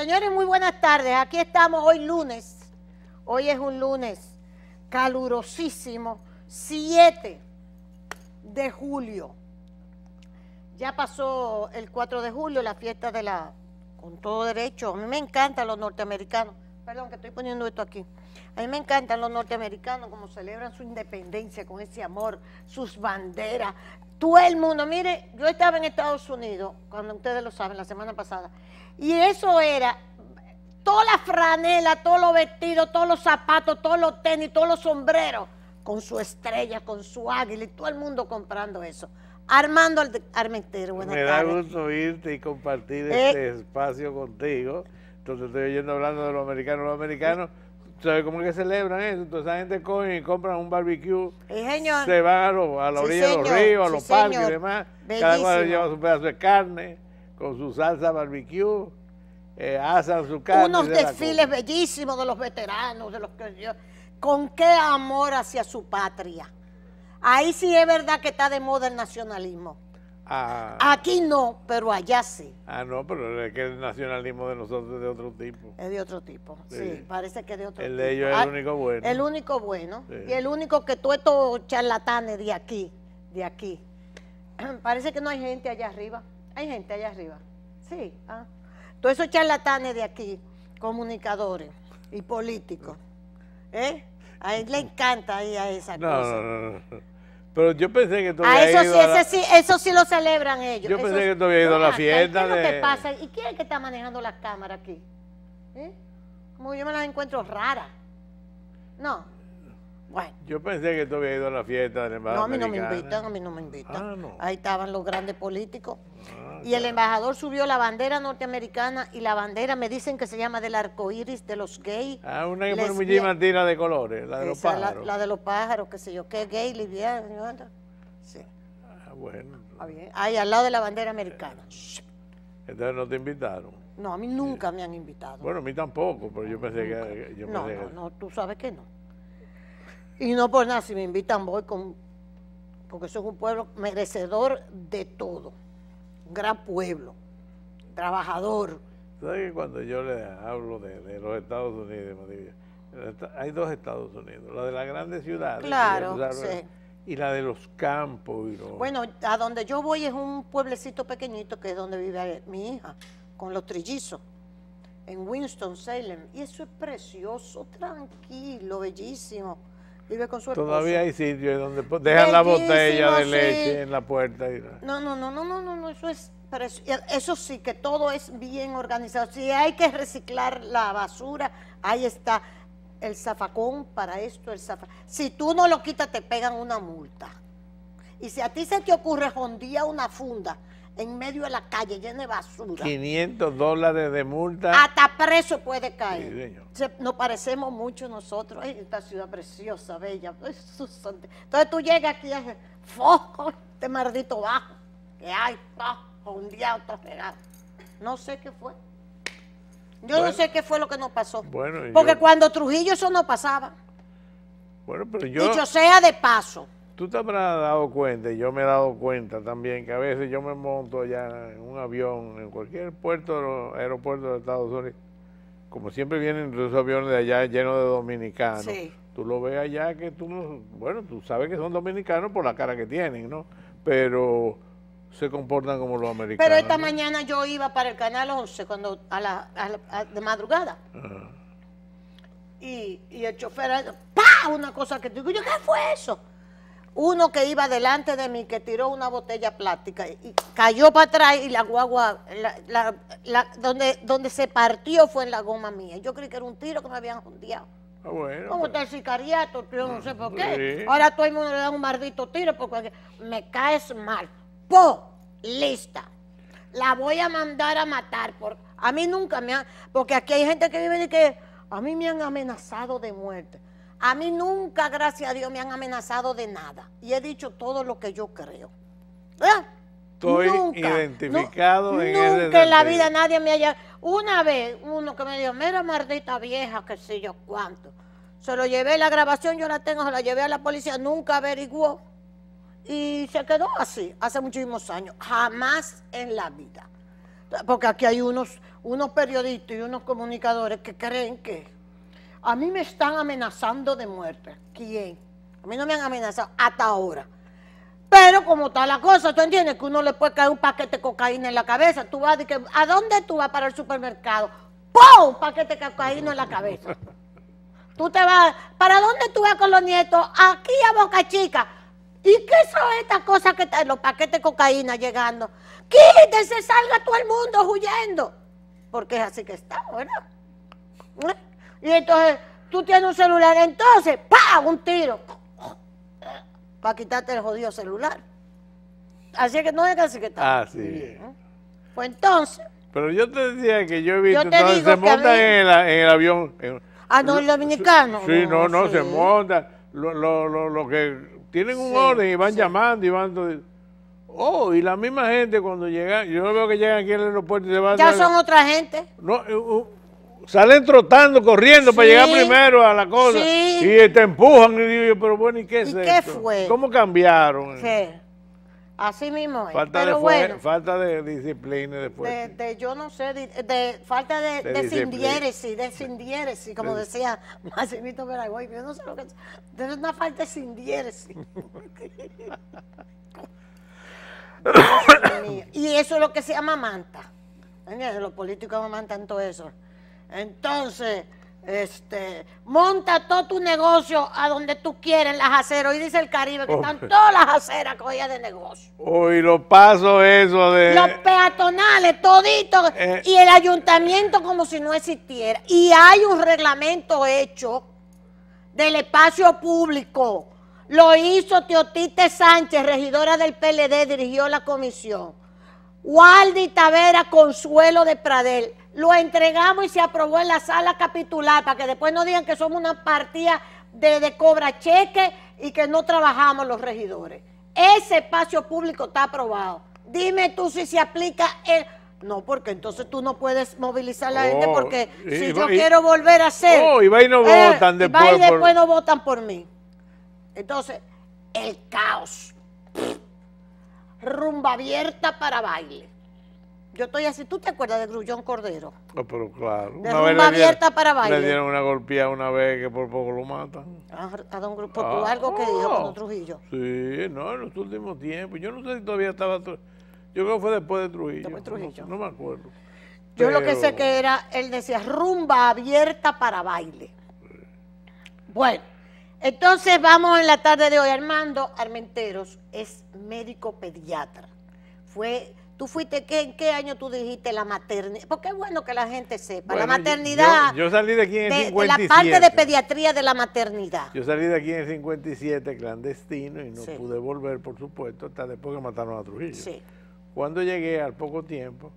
Señores, muy buenas tardes. Aquí estamos hoy lunes. Hoy es un lunes calurosísimo, 7 de julio. Ya pasó el 4 de julio, la fiesta de la... con todo derecho. A mí me encantan los norteamericanos. Perdón, que estoy poniendo esto aquí. A mí me encantan los norteamericanos como celebran su independencia con ese amor, sus banderas, todo el mundo. Mire, yo estaba en Estados Unidos, cuando ustedes lo saben, la semana pasada, y eso era toda la franela, todos los vestidos, todos los zapatos, todos los tenis, todos los sombreros, con su estrella, con su águila y todo el mundo comprando eso. Armando Armentero, buenas Me da gusto irte y compartir eh. este espacio contigo. Entonces estoy oyendo hablando de los americanos. Los americanos, ¿sabes cómo es que celebran eso? Entonces la gente coge y compra un barbecue. Se van a, la orilla de los ríos, a los parques y demás. Cada cual lleva su pedazo de carne con su salsa barbecue, eh, asan su carne. Unos desfiles bellísimos de los veteranos, de los que con qué amor hacia su patria. Ahí sí es verdad que está de moda el nacionalismo. Ah. Aquí no, pero allá sí. Ah, no, pero es que el nacionalismo de nosotros es de otro tipo. Es de otro tipo, sí, parece que es de otro el tipo. El de ellos es el ah, único bueno. El único bueno. Y el único que todos estos charlatanes de aquí, de aquí. Parece que no hay gente allá arriba. Hay gente allá arriba. Sí. ¿ah? Todos esos charlatanes de aquí, comunicadores y políticos. ¿eh? A él le encanta ahí a esa cosa. No, no, Pero yo pensé que todavía. A eso sí, a la... eso sí lo celebran ellos. Yo pensé que todavía ido a la fiesta. pasa? ¿Y quién es que está manejando las cámaras aquí? ¿Eh? Como yo me las encuentro raras. No. Yo pensé que tú habías ido a la fiesta del embajador. No, a mí no me invitan, a mí no me invitan. Ah, no. Ahí estaban los grandes políticos. Ah, y el embajador subió la bandera norteamericana y la bandera me dicen que se llama del arco iris de los gays. Ah, una que pone muy de colores, la de los pájaros. La, la, de los pájaros, qué sé yo, que gay, liviana Sí. Ah, bueno. Ah, bien. Ahí al lado de la bandera americana. Eh, entonces no te invitaron. No, a mí nunca me han invitado. Bueno, a mí tampoco, pero yo pensé que... Yo no, no, no, tú sabes que no. Y no por pues nada, si me invitan voy con, porque eso es un pueblo merecedor de todo. Un gran pueblo, trabajador. ¿Sabes que cuando yo le hablo de, los Estados Unidos, hay dos Estados Unidos, la de las grandes ciudades claro, y, la, y la de los campos. Bueno, a donde yo voy es un pueblecito pequeñito que es donde vive mi hija, con los trillizos, en Winston-Salem. Y eso es precioso, tranquilo, bellísimo Todavía hay sitios donde dejan la botella de leche en la puerta. Y... No, no, no, no, no, no, eso es... E, eso, sí, que todo es bien organizado. Si hay que reciclar la basura, ahí está el zafacón para esto, el Si tú no lo quitas, te pegan una multa. Y si a ti se te ocurre jondía una funda, en medio de la calle llena de basura. 500 dólares de multa. Hasta preso puede caer. nos parecemos mucho nosotros. esta ciudad preciosa, bella. Entonces tú llegas aquí y dices, foco, este maldito bajo. Que hay, bajo, un día otro pegado. No sé qué fue. Yo no sé qué fue lo que nos pasó. Porque cuando Trujillo eso no pasaba. Bueno, pero yo... Dicho sea de paso. Tú te habrás dado cuenta, y yo me he dado cuenta también, que a veces yo me monto ya en un avión, en cualquier puerto, aeropuerto de Estados Unidos, como siempre vienen los aviones de allá llenos de dominicanos, tú lo ves allá que tú, bueno, tú sabes que son dominicanos por la cara que tienen, ¿no? Pero se comportan como los americanos. Pero esta mañana yo iba para el Canal 11 cuando, a la, de madrugada. Y, el chofer, ¡pa! Una cosa que digo, yo, ¿qué fue eso? uno que iba delante de mí que tiró una botella plástica y cayó para atrás y la guagua, donde, donde se partió fue en la goma mía. Yo creí que era un tiro que me habían hundido. Ah, bueno, Como tal está el sicariato, no sé por qué. Ahora todo el mundo le da un maldito tiro porque me caes mal. ¡Po! Lista. La voy a mandar a matar. Por... A mí nunca me han... Porque aquí hay gente que vive y que... A mí me han amenazado de muerte. A mí nunca, gracias a Dios, me han amenazado de nada. Y he dicho todo lo que yo creo. Estoy identificado en en Nunca en la vida nadie me haya... Una vez, uno que me dijo, mira, maldita vieja, que sé yo cuánto. Se lo llevé, la grabación yo la tengo, se la llevé a la policía, nunca averiguó. Y se quedó así, hace muchísimos años. Jamás en la vida. Porque aquí hay unos, unos periodistas y unos comunicadores que creen que a mí me están amenazando de muerte. ¿Quién? A mí no me han amenazado hasta ahora. Pero como está la cosa, ¿tú entiendes? Que uno le puede caer un paquete de cocaína en la cabeza. Tú vas, decir, ¿a dónde tú vas para el supermercado? ¡Pum! Un paquete de cocaína en la cabeza. Tú te vas, ¿para dónde tú vas con los nietos? Aquí a Boca Chica. ¿Y qué son estas cosas que están los paquetes de cocaína llegando? Quítese, salga todo el mundo huyendo. Porque es así que está, ¿verdad? ¿Eh? Y entonces tú tienes un celular, entonces, ¡pa! Un tiro. Para quitarte el jodido celular. Así que no casi que está. Ah, sí. Pues entonces. Pero yo te decía que yo he visto. se montan en, en, el avión. ah, no, el dominicano. Sí, no, no, se montan. Lo, lo, lo, que tienen un orden y van llamando y van. Oh, y la misma gente cuando llega yo no veo que llegan aquí al aeropuerto y se van. Ya son otra gente. No, eh, un... Salen trotando, corriendo para llegar primero a la cosa. Sí. Y te empujan. Y digo yo, pero bueno, ¿y qué es ¿Y esto? qué fue? ¿Cómo cambiaron? Sí. Así mismo Falta, de, falta de disciplina después. De, yo no sé, de, falta de, de, sindiéresis, de sindiéresis, como decía Maximito Veragoy. Yo no sé lo que es. Es una falta de sindiéresis. y eso es lo que se llama manta. Los políticos aman todo eso. Entonces, este, monta todo tu negocio a donde tú quieras, en las aceras. Hoy dice el Caribe que están todas las aceras cogidas de negocio. Uy, lo paso eso de... Los peatonales, toditos, eh. y el ayuntamiento como si no existiera. Y hay un reglamento hecho del espacio público. Lo hizo Teotite Sánchez, regidora del PLD, dirigió la comisión. Waldi Tavera Consuelo de Pradel lo entregamos y se aprobó en la sala capitular para que después no digan que somos una partida de, cobra cheque y que no trabajamos los regidores. Ese espacio público está aprobado. Dime tú si se aplica el... No, porque entonces tú no puedes movilizar a la gente oh, porque si yo quiero volver a ser Oh, y va y no eh, votan después. Va y después no votan por mí. Entonces, el caos. rumba abierta para baile. Yo estoy así, ¿tú te acuerdas de Grullón Cordero? Oh, pero claro. De una abierta para baile. Le dieron una golpeada una vez que por poco lo matan. Ah, por ah, algo que dijo con oh. Trujillo. Sí, no, en los últimos tiempos. Yo no sé si todavía estaba... Yo creo que fue después de Trujillo. Después de Trujillo. No, me acuerdo. Yo lo que sé que era, él decía, rumba abierta para baile. Bueno, entonces vamos en la tarde de hoy. Armando Armenteros es médico pediatra. Fue Tú fuiste, ¿qué, ¿en qué año tú dijiste la maternidad? Porque es bueno que la gente sepa. la maternidad. Yo, salí de aquí en 57. De la parte de pediatría de la maternidad. Yo salí de aquí en el 57 clandestino y no pude volver, por supuesto, hasta después que mataron a Trujillo. Sí. Cuando llegué al poco tiempo,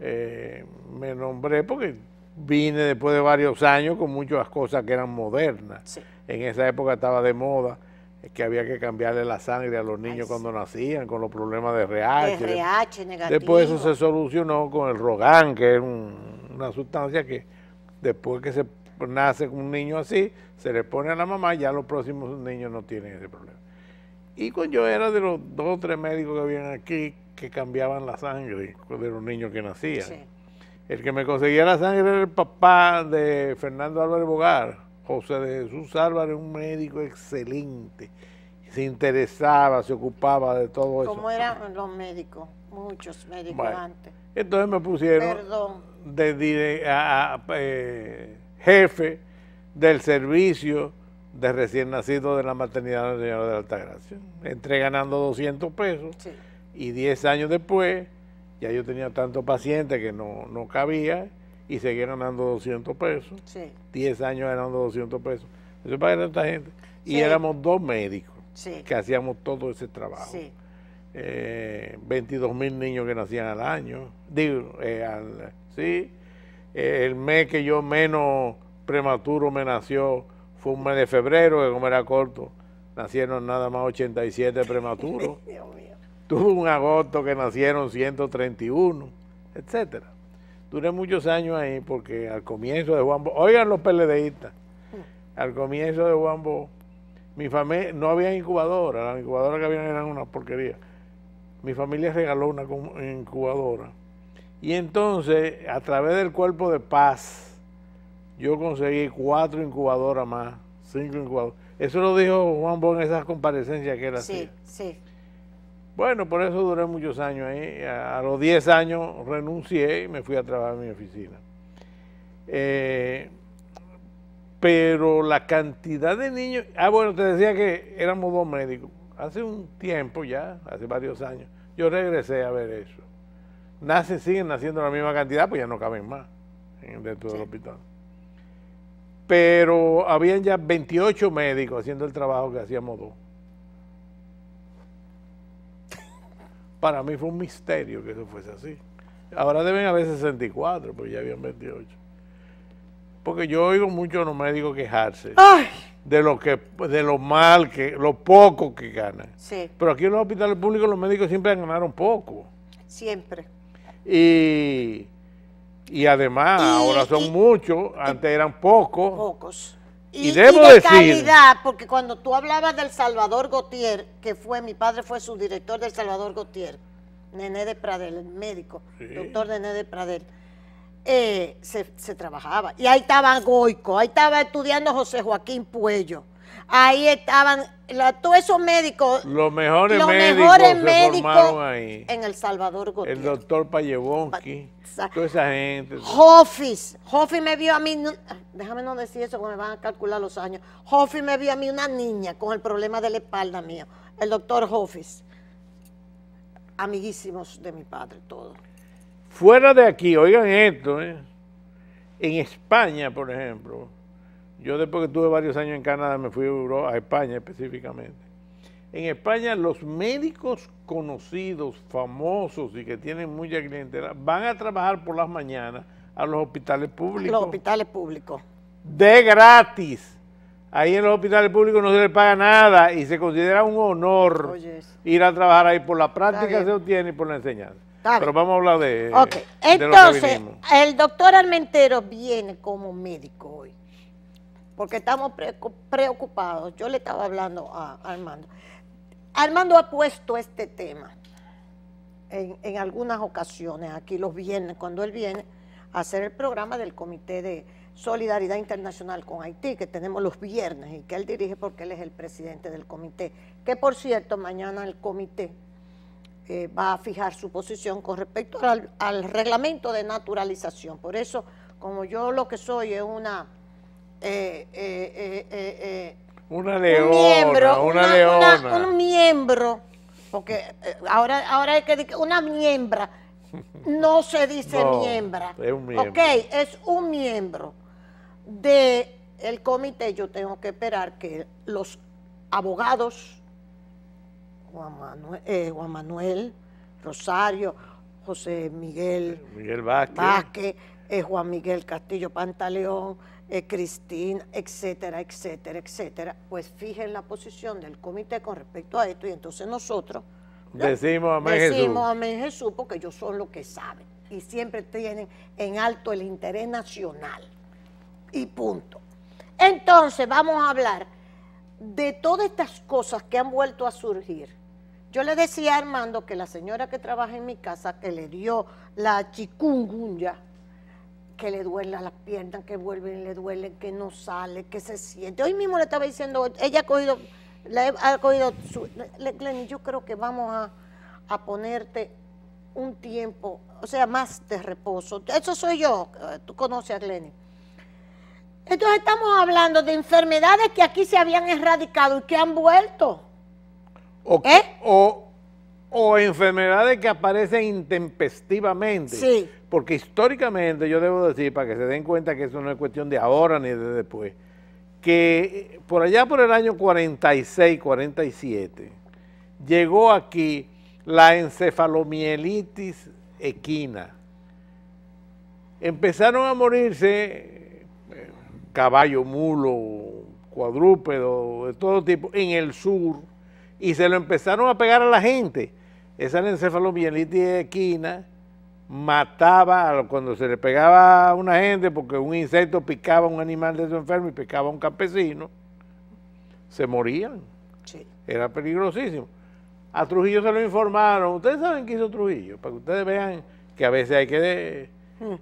eh, me nombré porque vine después de varios años con muchas cosas que eran modernas. En esa época estaba de moda es que había que cambiarle la sangre a los niños cuando nacían con los problemas de RH. Después eso se solucionó con el Rogan, que es una sustancia que después que se nace un niño así, se le pone a la mamá y ya los próximos niños no tienen ese problema. Y cuando yo era de los dos o tres médicos que habían aquí que cambiaban la sangre de los niños que nacían. El que me conseguía la sangre era el papá de Fernando Álvarez Bogar José de Jesús Álvarez, un médico excelente. Se interesaba, se ocupaba de todo eso. ¿Cómo eran los médicos? Muchos médicos antes. Entonces me pusieron eh, jefe del servicio de recién nacido de la maternidad del Señor de la Altagracia. Entré ganando 200 pesos y 10 años después ya yo tenía tantos pacientes que no, no cabía y seguían ganando 200 pesos. Sí. 10 años ganando 200 pesos. Eso para tanta gente. Y éramos dos médicos que hacíamos todo ese trabajo. 22 eh, mil niños que nacían al año. Digo, eh, sí. Eh, el mes que yo menos prematuro me nació fue un mes de febrero, que como era corto, nacieron nada más 87 prematuros. Dios mío. Tuve un agosto que nacieron 131, etcétera duré muchos años ahí porque al comienzo de Juan Bo, oigan los PLDistas, al comienzo de Juan Bo, mi familia, no había incubadora, las incubadoras que había eran una porquería. Mi familia regaló una incubadora. Y entonces, a través del cuerpo de paz, yo conseguí cuatro incubadoras más, cinco incubadoras. Eso lo dijo Juan Bo en esas comparecencias que era así Sí, sí. Bueno, por eso duré muchos años ahí. A los 10 años renuncié y me fui a trabajar en mi oficina. Eh, pero la cantidad de niños... Ah, bueno, te decía que éramos dos médicos. Hace un tiempo ya, hace varios años, yo regresé a ver eso. Nacen, siguen naciendo la misma cantidad, pues ya no caben más dentro del hospital. Pero habían ya 28 médicos haciendo el trabajo que hacíamos dos. Para mí fue un misterio que eso fuese así. Ahora deben haber 64, pero ya habían 28. Porque yo oigo mucho a los médicos quejarse de lo que, de lo mal que, lo poco que ganan. Pero aquí en los hospitales públicos los médicos siempre ganaron poco. Siempre. Y, además, ahora son muchos, antes eran pocos. Pocos. Y, de calidad, porque cuando tú hablabas del Salvador Gautier, que fue, mi padre fue su director del Salvador Gautier, Nené de Pradel, el médico, doctor Nené de Pradel, eh, se, se, trabajaba. Y ahí estaba Goico, ahí estaba estudiando José Joaquín Puello. Ahí estaban todos esos médicos. Los mejores los médicos. Mejores médicos ahí. En El Salvador Gómez El doctor Payevonski. Toda esa gente. Hoffis. Hoffis me vio a mí. Ah, déjame no decir eso porque me van a calcular los años. Hoffis me vio a mí una niña con el problema de la espalda mío. El doctor Hoffis. Amiguísimos de mi padre, todo. Fuera de aquí, oigan esto, ¿eh? En España, por ejemplo, yo después que tuve varios años en Canadá me fui a, España específicamente. En España los médicos conocidos, famosos y que tienen mucha clientela van a trabajar por las mañanas a los hospitales públicos. Los hospitales públicos. De gratis. Ahí en los hospitales públicos no se les paga nada y se considera un honor ir a trabajar ahí por la práctica que se obtiene y por la enseñanza. Pero vamos a hablar de, okay. Entonces, el doctor Almentero viene como médico hoy porque estamos preocupados. Yo le estaba hablando a Armando. Armando ha puesto este tema en, algunas ocasiones, aquí los viernes, cuando él viene a hacer el programa del Comité de Solidaridad Internacional con Haití, que tenemos los viernes y que él dirige porque él es el presidente del comité. Que por cierto, mañana el comité eh, va a fijar su posición con respecto al reglamento de naturalización. Por eso, como yo lo que soy es una una leona, un miembro, miembro, porque eh, ahora, ahora hay que decir una miembra, no se dice miembra. miembro. Ok, es un miembro del el comité. Yo tengo que esperar que los abogados, Juan Manuel, eh, Rosario, José Miguel, Miguel Vázquez, eh, Juan Miguel Castillo Pantaleón, eh, Cristina, etcétera, etcétera, etcétera, pues fijen la posición del comité con respecto a esto y entonces nosotros decimos amén Jesús. Decimos amén Jesús porque ellos son los que saben y siempre tienen en alto el interés nacional y punto. Entonces vamos a hablar de todas estas cosas que han vuelto a surgir. Yo le decía a Armando que la señora que trabaja en mi casa, que le dio la chikungunya, que le duelen las piernas, que vuelven y le duelen, que no sale, que se siente. Hoy mismo le estaba diciendo, ella ha cogido, le ha cogido su, Lenny, yo creo que vamos a, ponerte un tiempo, o sea, más de reposo. Eso soy yo, eh, tú conoces a Glenny. Entonces estamos hablando de enfermedades que aquí se habían erradicado y que han vuelto. O, ¿Eh? o, o enfermedades que aparecen intempestivamente. Sí. Porque históricamente, yo debo decir, para que se den cuenta que eso no es cuestión de ahora ni de después, que eh, por allá por el año 46, 47, llegó aquí la encefalomielitis equina. Empezaron a morirse eh, caballo, mulo, cuadrúpedo, de todo tipo, en el sur, y se lo empezaron a pegar a la gente esa de equina mataba cuando se le pegaba a una gente porque un insecto picaba a un animal de su enfermo y picaba a un campesino, se morían. Era peligrosísimo. A Trujillo se lo informaron. Ustedes saben qué hizo Trujillo, para que ustedes vean que a veces hay que... Hmm.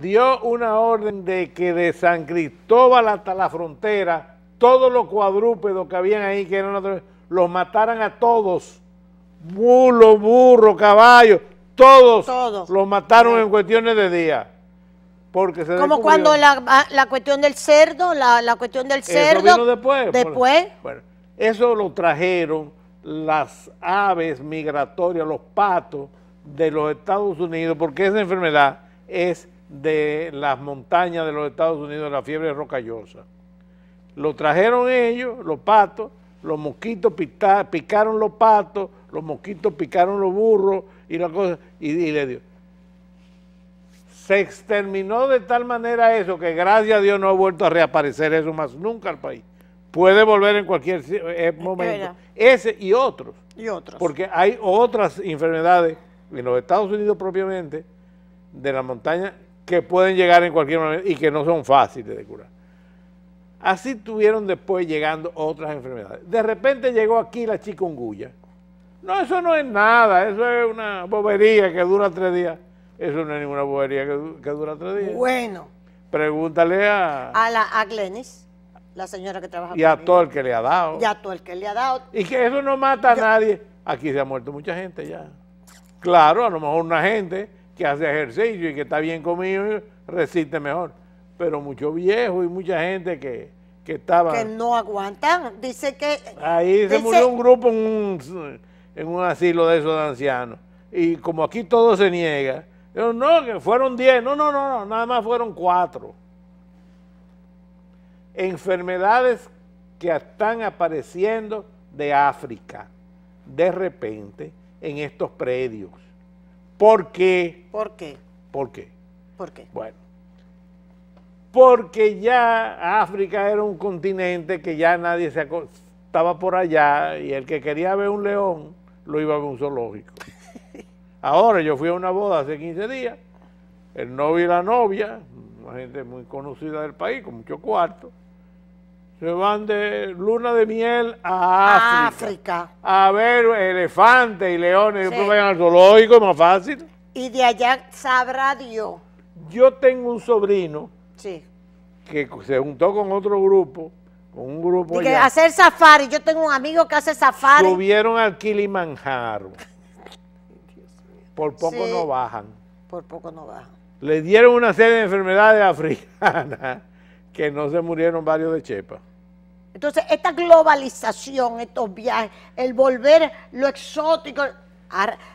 Dio una orden de que de San Cristóbal hasta la frontera, todos los cuadrúpedos que habían ahí, que eran los mataran a todos mulo, burro, caballo, todos, los mataron en cuestiones de día. Porque Como cuando ah, la, cuestión del cerdo, la, cuestión del cerdo. después. eso lo trajeron las aves migratorias, los patos de los Estados Unidos, porque esa enfermedad es de las montañas de los Estados Unidos, la fiebre rocallosa. Lo trajeron ellos, los patos, los mosquitos picaron los patos, los mosquitos picaron los burros y la cosa, y, le dio. Se exterminó de tal manera eso que gracias a Dios no ha vuelto a reaparecer eso más nunca al país. Puede volver en cualquier eh, momento. Ese y otros. Y otros. Porque hay otras enfermedades en los Estados Unidos propiamente de la montaña que pueden llegar en cualquier momento y que no son fáciles de curar. Así tuvieron después llegando otras enfermedades. De repente llegó aquí la chikungunya. No, eso no es nada, eso es una bobería que dura tres días. Eso no es ninguna bobería que, dura tres días. Bueno. Pregúntale a... A, la, Glenis, la señora que trabaja Y a todo el que le ha dado. Y a todo el que le ha dado. Y que eso no mata a nadie. Aquí se ha muerto mucha gente ya. Claro, a lo mejor una gente que hace ejercicio y que está bien comido resiste mejor. Pero mucho viejo y mucha gente que, que estaba... Que no aguantan. Dice que... Ahí se murió un grupo, un en un asilo de esos ancianos. Y como aquí todo se niega, no, que fueron 10, no, no, no, nada más fueron cuatro Enfermedades que están apareciendo de África, de repente, en estos predios. ¿Por qué? ¿Por qué? ¿Por qué? ¿Por Bueno, porque ya África era un continente que ya nadie se estaba por allá y el que quería ver un león lo iba a un zoológico. Ahora yo fui a una boda hace 15 días, el novio y la novia, una gente muy conocida del país, con mucho cuarto, se van de luna de miel a África. A ver elefantes y leones, sí. vayan al zoológico, es más fácil. Y de allá sabrá Dios. Yo tengo un sobrino que se juntó con otro grupo grupo hacer safari. Yo tengo un amigo que hace safari. Subieron al Kilimanjaro. Por poco no bajan. Por poco no bajan. Le dieron una serie de enfermedades africanas que no se murieron varios de chepa. Entonces, esta globalización, estos viajes, el volver lo exótico.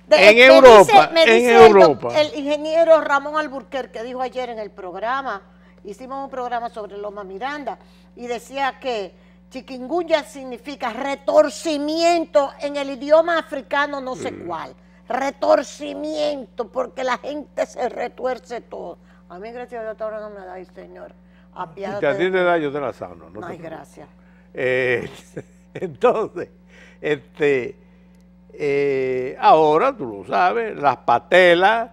en Europa, El, ingeniero Ramón Alburquer que dijo ayer en el programa hicimos un programa sobre Loma Miranda y decía que chiquinguña significa retorcimiento en el idioma africano no sé mm. cuál. Retorcimiento, porque la gente se retuerce todo. A mí, gracias a Dios, ahora no me da, señor. Si te da, yo te la sano. No Ay, gracias. Eh, entonces, este, eh, ahora tú lo sabes, las patelas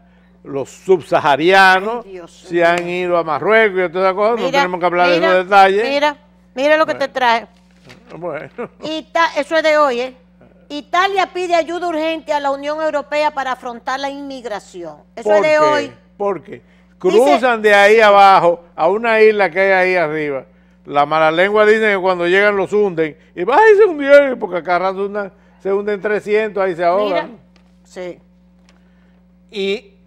los subsaharianos se han ido a Marruecos y otras cosas, no tenemos que hablar de esos detalles. Mira, mira lo que te trae. Bueno. eso es de hoy, ¿eh? Italia pide ayuda urgente a la Unión Europea para afrontar la inmigración. Eso es de hoy. ¿Por qué? Cruzan de ahí abajo a una isla que hay ahí arriba. La mala lengua dice que cuando llegan los hunden. Y va y un hundieron, porque acá se hunden 300, ahí se ahogan. Mira, sí. Y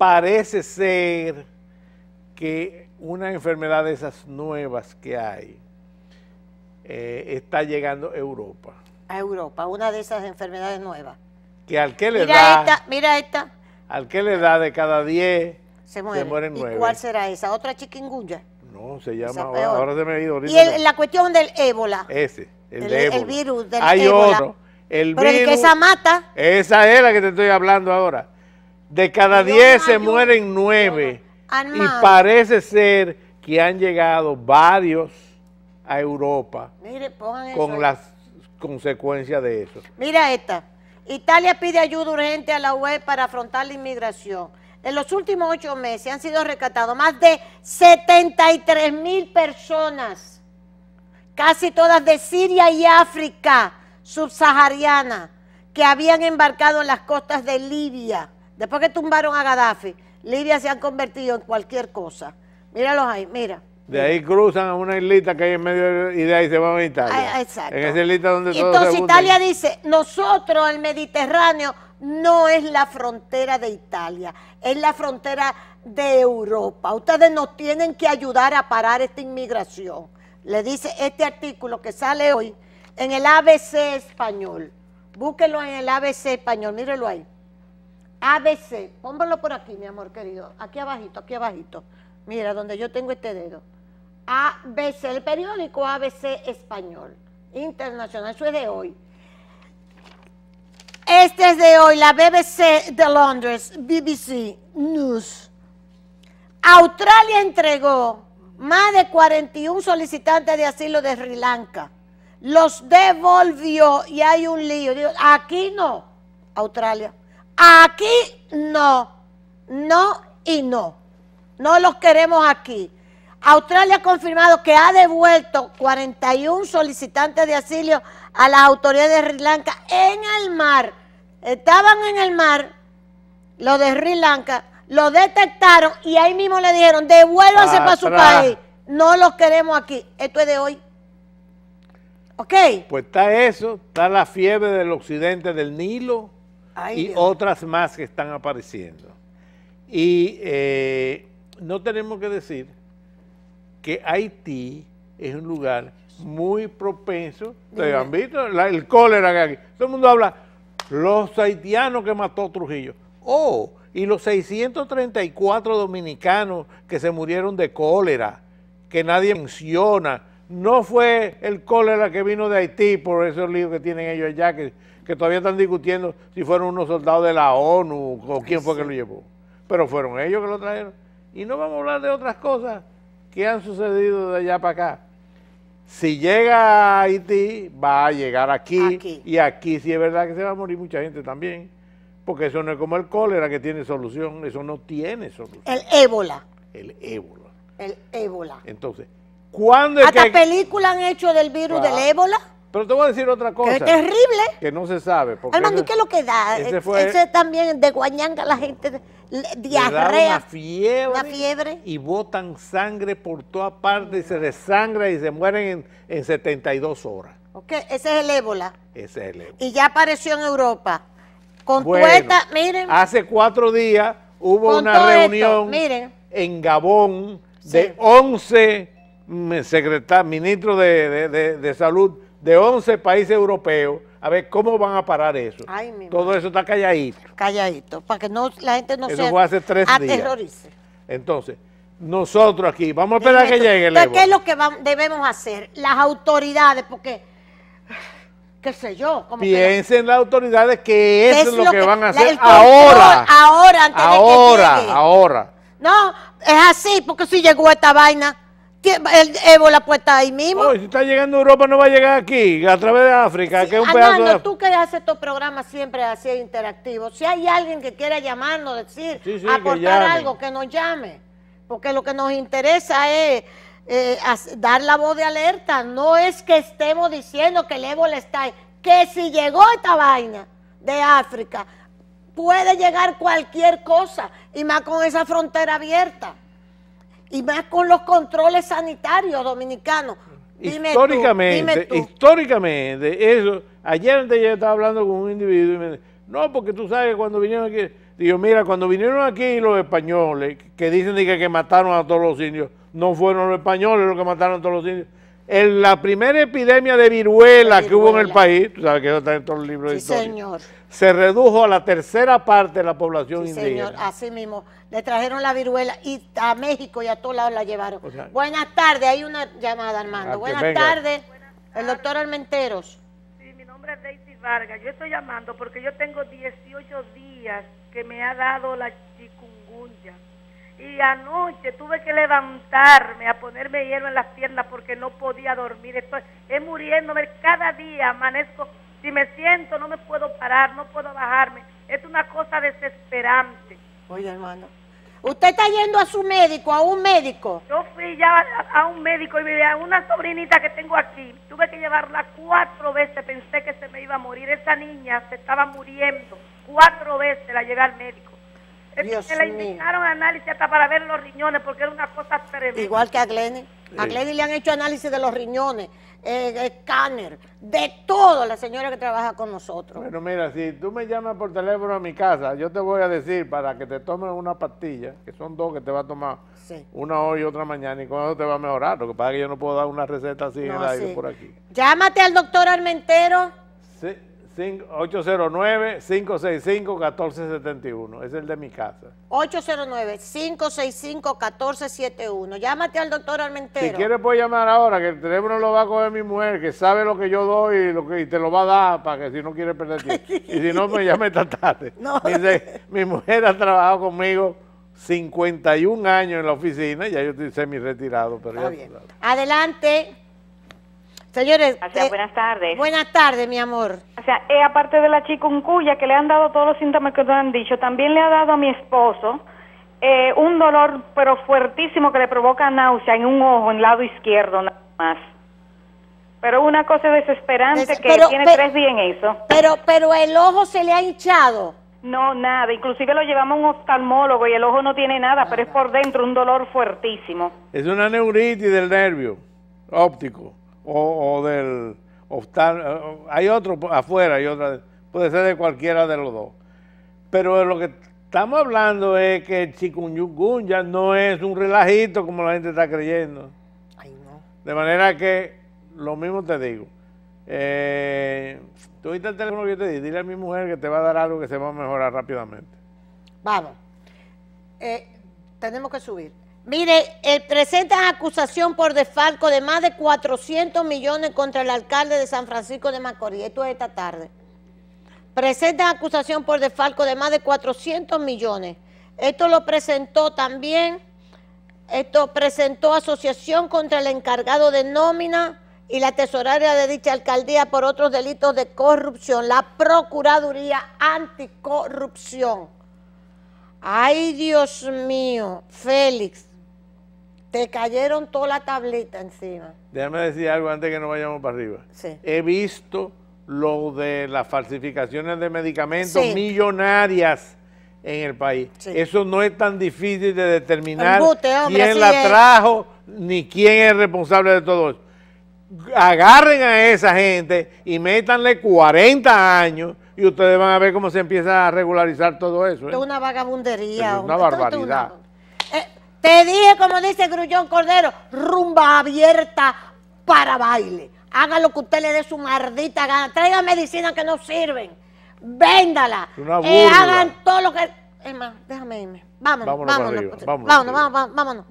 parece ser que una enfermedad de esas nuevas que hay eh, está llegando a Europa. A Europa, una de esas enfermedades nuevas. Que al que le mira Esta, mira esta. Al que le da de cada 10, se, mueren nueve. cuál será esa? ¿Otra chikungunya? No, se llama... Ahora, se Y la cuestión del ébola. Ese, el, de ébola. el virus del ébola. Hay otro. El Pero el que esa mata. Esa es la que te estoy hablando ahora de cada 10 se mueren 9. Ah, y parece ser que han llegado varios a Europa con las consecuencias de eso. Mira esta. Italia pide ayuda urgente a la UE para afrontar la inmigración. En los últimos ocho meses han sido rescatados más de 73 mil personas, casi todas de Siria y África subsahariana, que habían embarcado en las costas de Libia. Después que tumbaron a Gaddafi, Libia se han convertido en cualquier cosa. Míralos ahí, mira. De ahí cruzan a una islita que hay en medio y de ahí se van a Italia. Ah, exacto. En esa islita donde Entonces Italia dice, nosotros el Mediterráneo no es la frontera de Italia, es la frontera de Europa. Ustedes nos tienen que ayudar a parar esta inmigración. Le dice este artículo que sale hoy en el ABC español. Búsquenlo en el ABC español, mírenlo ahí. ABC, póngalo por aquí, mi amor querido, aquí abajito, aquí abajito. Mira, donde yo tengo este dedo. ABC, el periódico ABC español, internacional, eso es de hoy. Este es de hoy, la BBC de Londres, BBC News. Australia entregó más de 41 solicitantes de asilo de Sri Lanka. Los devolvió y hay un lío. Aquí no, Australia. Aquí no, no y no. No los queremos aquí. Australia ha confirmado que ha devuelto 41 solicitantes de asilo a las autoridades de Sri Lanka en el mar. Estaban en el mar, los de Sri Lanka, los detectaron y ahí mismo le dijeron, devuélvase para su país, no los queremos aquí. Esto es de hoy. ¿Ok? Pues está eso, está la fiebre del occidente del Nilo, y otras más que están apareciendo. Y eh, no tenemos que decir que Haití es un lugar muy propenso. Ustedes han visto? el cólera que hay aquí. Todo el mundo habla, los haitianos que mató Trujillo. Oh, y los 634 dominicanos que se murieron de cólera, que nadie menciona, no fue el cólera que vino de Haití por esos líos que tienen ellos allá, que, que todavía están discutiendo si fueron unos soldados de la ONU o quién fue que lo llevó. Pero fueron ellos que lo trajeron. Y no vamos a hablar de otras cosas que han sucedido de allá para acá. Si llega a Haití, va a llegar aquí, aquí. Y aquí sí es verdad que se va a morir mucha gente también. Porque eso no es como el cólera que tiene solución, eso no tiene solución. El ébola. El ébola. El ébola. Entonces, ¿Cuándo es Hasta películas han hecho del virus del ébola. Pero te voy a decir otra cosa. Que es terrible. Que no se sabe. Hermano, ¿qué es lo que da? Ese, eh, fue, ese también de Guañanga la gente diarrea. Una fiebre, una fiebre. Y botan sangre por todas partes y se desangra y se mueren en, 72 horas. Ok, ese es el ébola. Ese es el ébola. Y ya apareció en Europa. Con miren. Hace cuatro días hubo una reunión en Gabón de 11 Mm, secretario, ministro de, salud de 11 países europeos, a ver cómo van a parar eso. Todo eso está calladito. Calladito, para que la gente no se aterrorice. Entonces, nosotros aquí, vamos a esperar que llegue el ¿Qué es lo que debemos hacer? Las autoridades, porque qué sé yo. Piensen las autoridades que eso es, lo, que, van a hacer ahora. Ahora, Ahora, ahora. No, es así, porque si llegó esta vaina el ébola puesta ahí mismo. si está llegando a Europa, no va a llegar aquí, a través de África, que ah, tú que haces estos programas siempre así interactivo. si hay alguien que quiera llamarnos, decir, aportar algo, que nos llame. Porque lo que nos interesa es eh, dar la voz de alerta. No es que estemos diciendo que el ébola está ahí. Que si llegó esta vaina de África, puede llegar cualquier cosa, y más con esa frontera abierta. Y más con los controles sanitarios dominicanos. Dime históricamente, tú, históricamente, eso. Ayer antes yo estaba hablando con un individuo y me dice, no, porque tú sabes que cuando vinieron aquí, digo, mira, cuando vinieron aquí los españoles, que dicen que, que mataron a todos los indios, no fueron los españoles los que mataron a todos los indios, en la primera epidemia de viruela, que hubo en el país, tú sabes que eso está en todos los libros de historia, se redujo a la tercera parte de la población sí, señor, así mismo. Le trajeron la viruela y a México y a todos lados la llevaron. Buenas tardes, hay una llamada, Armando. Ah, Buenas tardes, el doctor Almenteros. Sí, mi nombre es Daisy Vargas. Yo estoy llamando porque yo tengo 18 días que me ha dado la y anoche tuve que levantarme a ponerme hielo en las piernas porque no podía dormir. Estoy es muriéndome cada día, amanezco. Si me siento, no me puedo parar, no puedo bajarme. Es una cosa desesperante. Oye, hermano. ¿Usted está yendo a su médico, a un médico? Yo fui ya a, un médico y a una sobrinita que tengo aquí. Tuve que llevarla cuatro veces, pensé que se me iba a morir. Esa niña se estaba muriendo. Cuatro veces la llevé al médico. Dios que le indicaron análisis hasta para ver los riñones porque era una cosa tremenda. Igual que a Glenny. A Glenny le han hecho análisis de los riñones, escáner, eh, de todo la señora que trabaja con nosotros. Bueno, mira, si tú me llamas por teléfono a mi casa, yo te voy a decir para que te tomen una pastilla, que son dos que te va a tomar una hoy y otra mañana, y con eso te va a mejorar. Lo que pasa es que yo no puedo dar una receta así en el aire por aquí. Llámate al doctor Armentero. Sí. 809-565-1471. Es el de mi casa. 809-565-1471. Llámate al doctor Almentero Si quieres puede llamar ahora, que el teléfono lo va a coger mi mujer, que sabe lo que yo doy y, lo que, te lo va a dar para que si no quiere perder tiempo. y si no, me llame esta tarde. mi mujer ha trabajado conmigo 51 años en la oficina, ya yo estoy semi retirado. Pero Adelante. Señores. Eh, buenas tardes. Buenas tardes, mi amor. O sea, eh, aparte de la chikungunya, que le han dado todos los síntomas que nos han dicho, también le ha dado a mi esposo eh, un dolor, pero fuertísimo, que le provoca náusea en un ojo, en el lado izquierdo, nada más. Pero una cosa desesperante que tiene tres días en eso. Pero, pero el ojo se le ha hinchado. No, nada. Inclusive lo llevamos a un oftalmólogo y el ojo no tiene nada, pero es por dentro un dolor fuertísimo. Es una neuritis del nervio óptico o del eh, hay otro afuera, y otra, puede ser de cualquiera de los dos. Pero lo que estamos hablando es que el chikungunya no es un relajito como la gente está creyendo. Ay, no. De manera que, lo mismo te digo, eh, tú el teléfono que yo te di, dile a mi mujer que te va a dar algo que se va a mejorar rápidamente. Vamos. Eh, tenemos que subir. Mire, eh, presentan acusación por desfalco de más de 400 millones contra el alcalde de San Francisco de Macorís. Esto es esta tarde. Presentan acusación por desfalco de más de 400 millones. Esto lo presentó también, esto presentó asociación contra el encargado de nómina y la tesoraria de dicha alcaldía por otros delitos de corrupción, la Procuraduría Anticorrupción. Ay, Dios mío, Félix. Te cayeron toda la tablita encima. Déjame decir algo antes que no vayamos para arriba. He visto lo de las falsificaciones de medicamentos millonarias en el país. Eso no es tan difícil de determinar quién la trajo ni quién es responsable de todo eso. Agarren a esa gente y métanle 40 años y ustedes van a ver cómo se empieza a regularizar todo eso. ¿eh? Es una vagabundería. Es una barbaridad. Eh, te dije dice Grullón Cordero, rumba abierta para baile. Haga lo que usted le dé su mardita gana. Traiga medicina que no sirven. Véndala. Eh, hagan todo lo que. más déjame irme. vámonos. Vámonos, vámonos, pues. vámonos, vámonos.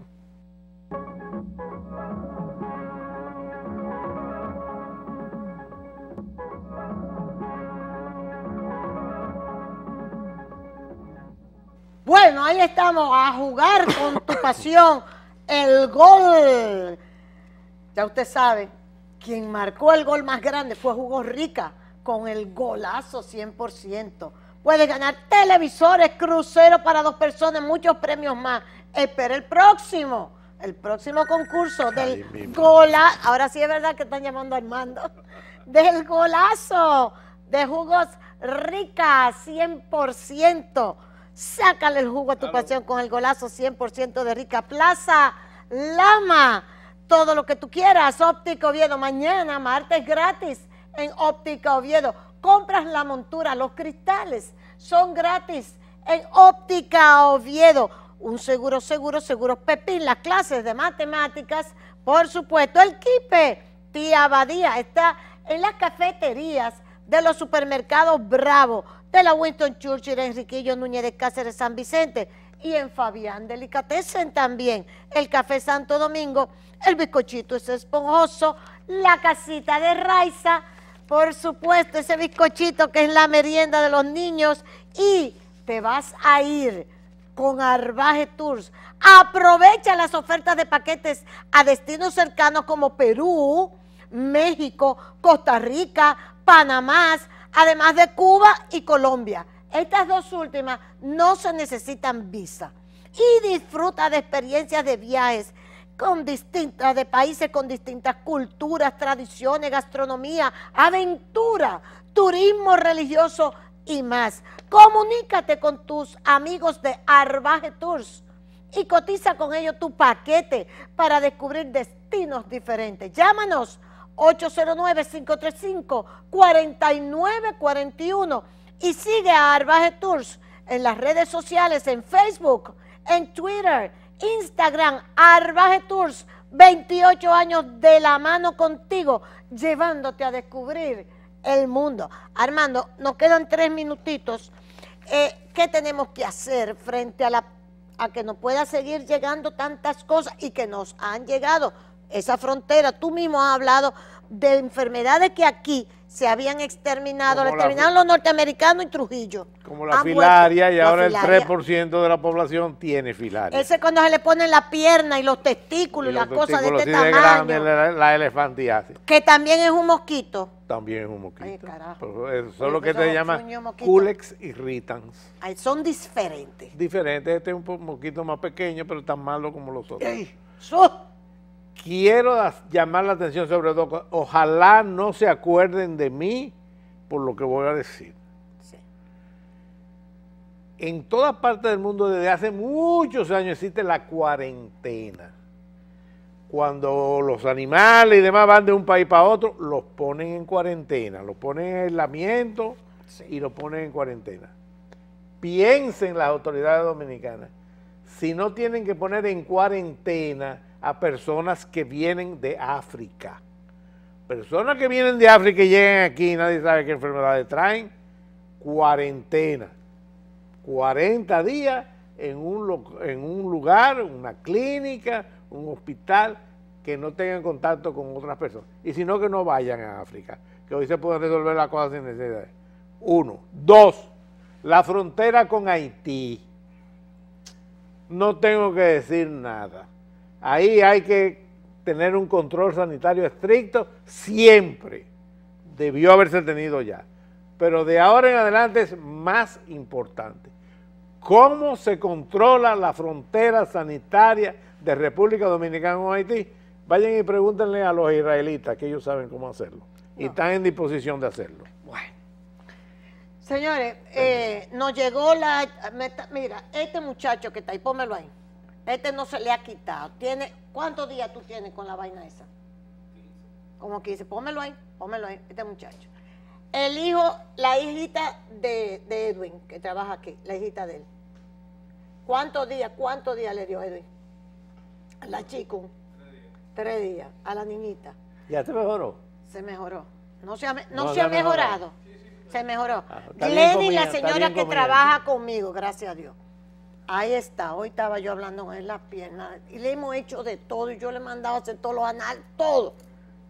Bueno, ahí estamos a jugar con tu pasión el gol. Ya usted sabe, quien marcó el gol más grande fue Jugos Rica con el golazo 100%. Puede ganar televisores, cruceros para dos personas, muchos premios más. Espera el próximo, el próximo concurso del golazo. Ahora sí es verdad que están llamando al mando, Del golazo de jugos rica 100%. Sácale el jugo a tu pasión con el golazo 100% de Rica Plaza. Lama, todo lo que tú quieras. Óptica Oviedo, mañana, martes gratis en Óptica Oviedo. Compras la montura, los cristales son gratis en Óptica Oviedo. Un seguro, seguro, seguro Pepín, las clases de matemáticas, por supuesto. El Kipe, tía Abadía, está en las cafeterías de los supermercados Bravo de la Winston Churchill, Enriquillo Núñez de Cáceres, San Vicente y en Fabián Delicatessen también. El Café Santo Domingo, el bizcochito es esponjoso, la casita de Raiza, por supuesto, ese bizcochito que es la merienda de los niños y te vas a ir con Arbaje Tours. Aprovecha las ofertas de paquetes a destinos cercanos como Perú, México, Costa Rica, Panamá, además de Cuba y Colombia. Estas dos últimas no se necesitan visa. Y disfruta de experiencias de viajes con distintas, de países con distintas culturas, tradiciones, gastronomía, aventura, turismo religioso y más. Comunícate con tus amigos de Arbaje Tours y cotiza con ellos tu paquete para descubrir destinos diferentes. Llámanos 809-535-4941. Y sigue a Arbaje Tours en las redes sociales, en Facebook, en Twitter, Instagram, Arbaje Tours, 28 años de la mano contigo, llevándote a descubrir el mundo. Armando, nos quedan tres minutitos. Eh, ¿Qué tenemos que hacer frente a la a que nos pueda seguir llegando tantas cosas y que nos han llegado? esa frontera. Tú mismo has hablado de enfermedades que aquí se habían exterminado, la exterminaron los norteamericanos y Trujillo. Como la filaria y ahora el 3% de la población tiene filaria. Ese cuando se le ponen la pierna y los testículos y, las cosas de este tamaño. la, elefantiasis. Que también es un mosquito. También es un mosquito. Ay, Eso lo que te llama culex irritans. Ay, son diferentes. Diferentes. Este es un mosquito más pequeño, pero tan malo como los otros. Ey, quiero llamar la atención sobre todo, ojalá no se acuerden de mí por lo que voy a decir. En todas partes del mundo desde hace muchos años existe la cuarentena. Cuando los animales y demás van de un país para otro, los ponen en cuarentena, los ponen en aislamiento y los ponen en cuarentena. Piensen las autoridades dominicanas, si no tienen que poner en cuarentena a personas que vienen de África. Personas que vienen de África y llegan aquí y nadie sabe qué enfermedades traen, cuarentena. 40 días en un, en un lugar, una clínica, un hospital, que no tengan contacto con otras personas. Y si no, que no vayan a África, que hoy se pueden resolver las cosas sin necesidad. Uno. Dos, la frontera con Haití. No tengo que decir nada. Ahí hay que tener un control sanitario estricto siempre. Debió haberse tenido ya. Pero de ahora en adelante es más importante. ¿Cómo se controla la frontera sanitaria de República Dominicana o Haití? Vayan y pregúntenle a los israelitas que ellos saben cómo hacerlo. Y están en disposición de hacerlo. Bueno. Señores, eh, nos llegó la... Mira, este muchacho que está ahí, pónmelo ahí. Este no se le ha quitado. Tiene, ¿Cuántos días tú tienes con la vaina esa? Como que dice, pómelo ahí, pómelo ahí, este muchacho. El hijo, la hijita de, Edwin, que trabaja aquí, la hijita de él. ¿Cuántos días, cuántos días le dio Edwin? A la chico, Tres días. a la niñita. ¿Ya se mejoró? Se mejoró. No se ha, no se ha mejorado. Se mejoró. Ah, la señora que trabaja conmigo, gracias a Dios. Ahí está, hoy estaba yo hablando con él las piernas y le hemos hecho de todo y yo le he mandado a hacer todo lo anal, todo.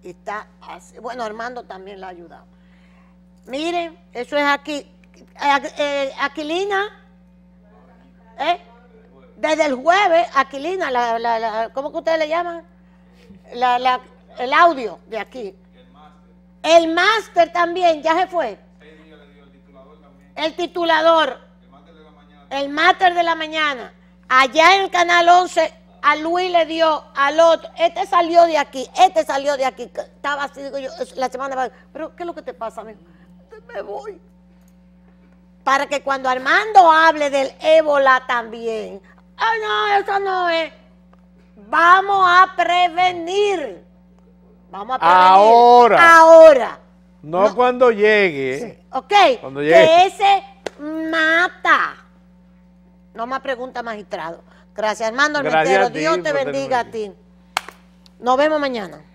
Y está así. Bueno, Armando también la ha ayudado. Miren, eso es aquí. Eh, eh, Aquilina, ¿eh? Desde el jueves, Aquilina, la, ¿cómo que ustedes le llaman? el audio de aquí. El máster también, ya se fue. El titulador el máster de la mañana, allá en el canal 11, a Luis le dio, al otro, este salió de aquí, este salió de aquí, estaba así, digo yo, la semana pasada, pero ¿qué es lo que te pasa, amigo? Me voy. Para que cuando Armando hable del ébola también, ay ah, no, eso no es. Vamos a prevenir. Vamos a prevenir. Ahora. Ahora. No, cuando llegue. Ok. Cuando llegue. Que ese mata. No más preguntas, magistrado. Gracias, Armando Dios te bendiga a ti. Nos vemos mañana.